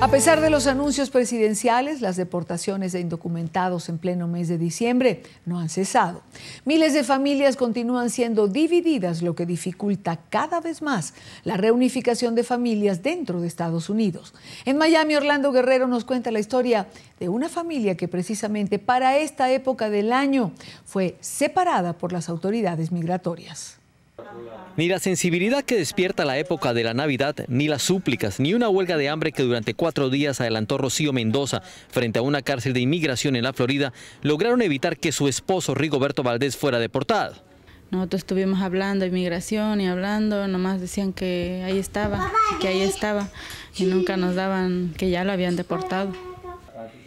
A pesar de los anuncios presidenciales, las deportaciones de indocumentados en pleno mes de diciembre no han cesado. Miles de familias continúan siendo divididas, lo que dificulta cada vez más la reunificación de familias dentro de Estados Unidos. En Miami, Orlando Guerrero nos cuenta la historia de una familia que precisamente para esta época del año fue separada por las autoridades migratorias. Ni la sensibilidad que despierta la época de la Navidad, ni las súplicas, ni una huelga de hambre que durante cuatro días adelantó Rocío Mendoza frente a una cárcel de inmigración en la Florida, lograron evitar que su esposo Rigoberto Valdés fuera deportado. Nosotros estuvimos hablando de inmigración y hablando, nomás decían que ahí estaba, que ahí estaba, y nunca nos daban que ya lo habían deportado.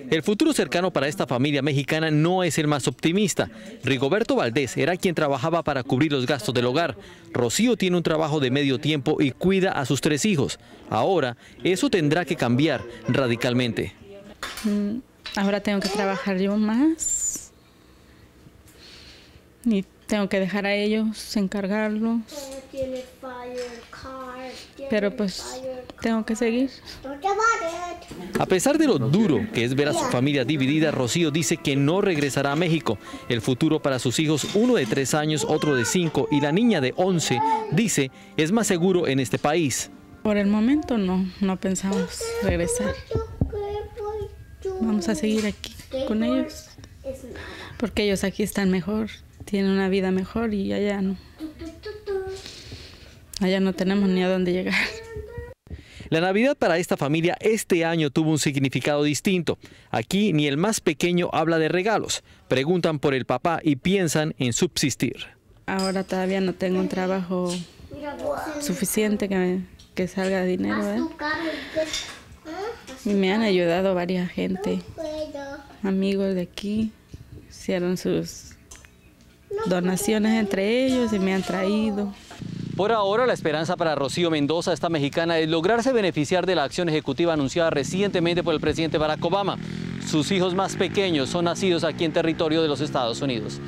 El futuro cercano para esta familia mexicana no es el más optimista. Rigoberto Valdés era quien trabajaba para cubrir los gastos del hogar. Rocío tiene un trabajo de medio tiempo y cuida a sus tres hijos. Ahora, eso tendrá que cambiar radicalmente. Mm, ahora tengo que trabajar yo más. Y tengo que dejar a ellos encargarlos. Pero pues tengo que seguir. A pesar de lo duro que es ver a su familia dividida, Rocío dice que no regresará a México. El futuro para sus hijos, uno de tres años, otro de cinco y la niña de once, dice es más seguro en este país. Por el momento no, no pensamos regresar. Vamos a seguir aquí con ellos, porque ellos aquí están mejor, tienen una vida mejor y allá no. Allá no tenemos ni a dónde llegar. La Navidad para esta familia este año tuvo un significado distinto. Aquí ni el más pequeño habla de regalos. Preguntan por el papá y piensan en subsistir. Ahora todavía no tengo un trabajo suficiente que, que salga dinero. ¿eh? Y me han ayudado varias gente, amigos de aquí, hicieron sus donaciones entre ellos y me han traído. Por ahora, la esperanza para Rocío Mendoza, esta mexicana, es lograrse beneficiar de la acción ejecutiva anunciada recientemente por el presidente Barack Obama. Sus hijos más pequeños son nacidos aquí en territorio de los Estados Unidos.